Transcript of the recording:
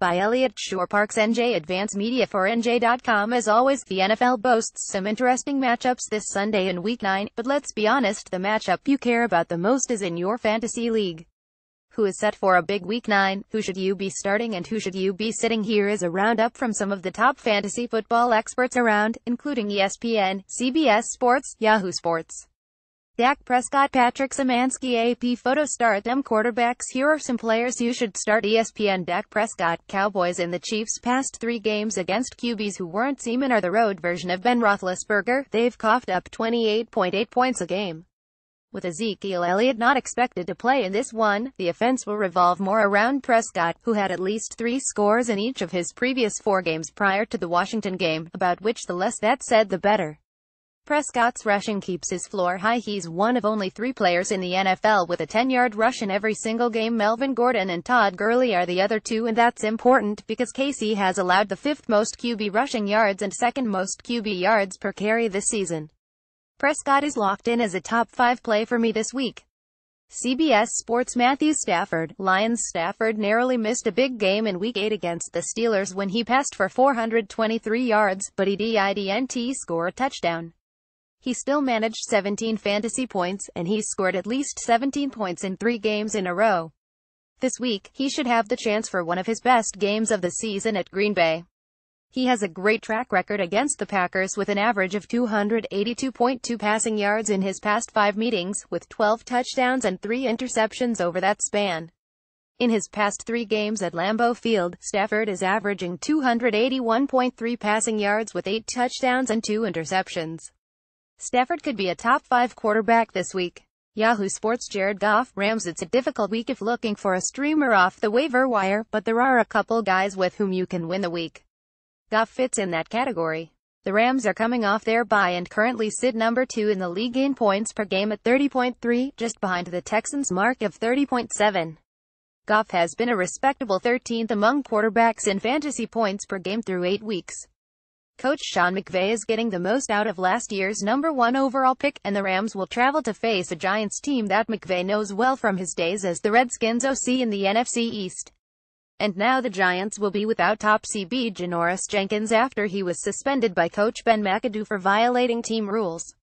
by Elliot Shore Parks NJ Advance Media for NJ.com As always, the NFL boasts some interesting matchups this Sunday in Week 9, but let's be honest, the matchup you care about the most is in your fantasy league. Who is set for a big Week 9, who should you be starting and who should you be sitting here is a roundup from some of the top fantasy football experts around, including ESPN, CBS Sports, Yahoo Sports. Dak Prescott, Patrick Samansky, AP Photo Start them quarterbacks. Here are some players you should start. ESPN Dak Prescott, Cowboys and the Chiefs past three games against QBs who weren't Seaman are the road version of Ben Roethlisberger. They've coughed up 28.8 points a game. With Ezekiel Elliott not expected to play in this one, the offense will revolve more around Prescott, who had at least three scores in each of his previous four games prior to the Washington game, about which the less that said the better. Prescott's rushing keeps his floor high. He's one of only three players in the NFL with a 10-yard rush in every single game. Melvin Gordon and Todd Gurley are the other two and that's important because Casey has allowed the fifth most QB rushing yards and second most QB yards per carry this season. Prescott is locked in as a top five play for me this week. CBS Sports Matthew Stafford, Lions Stafford narrowly missed a big game in Week 8 against the Steelers when he passed for 423 yards, but he didn't score a touchdown. He still managed 17 fantasy points, and he scored at least 17 points in three games in a row. This week, he should have the chance for one of his best games of the season at Green Bay. He has a great track record against the Packers with an average of 282.2 passing yards in his past five meetings, with 12 touchdowns and three interceptions over that span. In his past three games at Lambeau Field, Stafford is averaging 281.3 passing yards with eight touchdowns and two interceptions. Stafford could be a top five quarterback this week. Yahoo Sports Jared Goff, Rams It's a difficult week if looking for a streamer off the waiver wire, but there are a couple guys with whom you can win the week. Goff fits in that category. The Rams are coming off their bye and currently sit number 2 in the league in points per game at 30.3, just behind the Texans' mark of 30.7. Goff has been a respectable 13th among quarterbacks in fantasy points per game through eight weeks. Coach Sean McVay is getting the most out of last year's number one overall pick, and the Rams will travel to face a Giants team that McVay knows well from his days as the Redskins OC in the NFC East. And now the Giants will be without top CB Janoris Jenkins after he was suspended by coach Ben McAdoo for violating team rules.